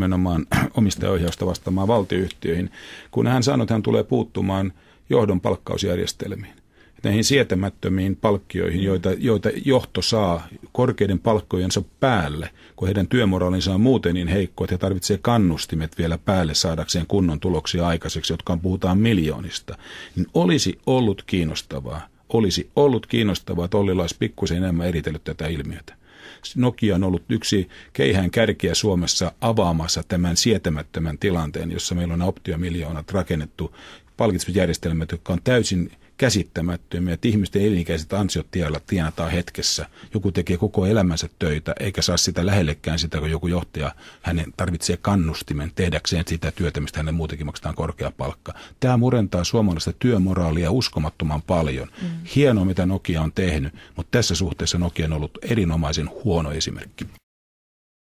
nimenomaan omistajaohjausta vastaamaan valtiyhtiöihin, kun hän sanoi, että hän tulee puuttumaan johdon palkkausjärjestelmiin näihin sietämättömiin palkkioihin, joita, joita johto saa korkeiden palkkojensa päälle, kun heidän työmoraalinsa on muuten niin heikko, että he tarvitsevat kannustimet vielä päälle saadakseen kunnon tuloksia aikaiseksi, jotka on, puhutaan miljoonista, niin olisi ollut kiinnostavaa, olisi ollut kiinnostavaa, että Olli olisi pikkusen enemmän eritellyt tätä ilmiötä. Nokia on ollut yksi keihään kärkiä Suomessa avaamassa tämän sietämättömän tilanteen, jossa meillä on optiomiljoonat rakennettu palkitsemisjärjestelmät, jotka on täysin käsittämättömiä, että ihmisten elinikäiset ansiot tienataan hetkessä. Joku tekee koko elämänsä töitä, eikä saa sitä lähellekään sitä, kun joku johtaja hänen tarvitsee kannustimen tehdäkseen sitä työtä, mistä hänen muutenkin maksetaan korkea palkka. Tämä murentaa suomalaista työmoraalia uskomattoman paljon. Mm. Hienoa, mitä Nokia on tehnyt, mutta tässä suhteessa Nokia on ollut erinomaisen huono esimerkki.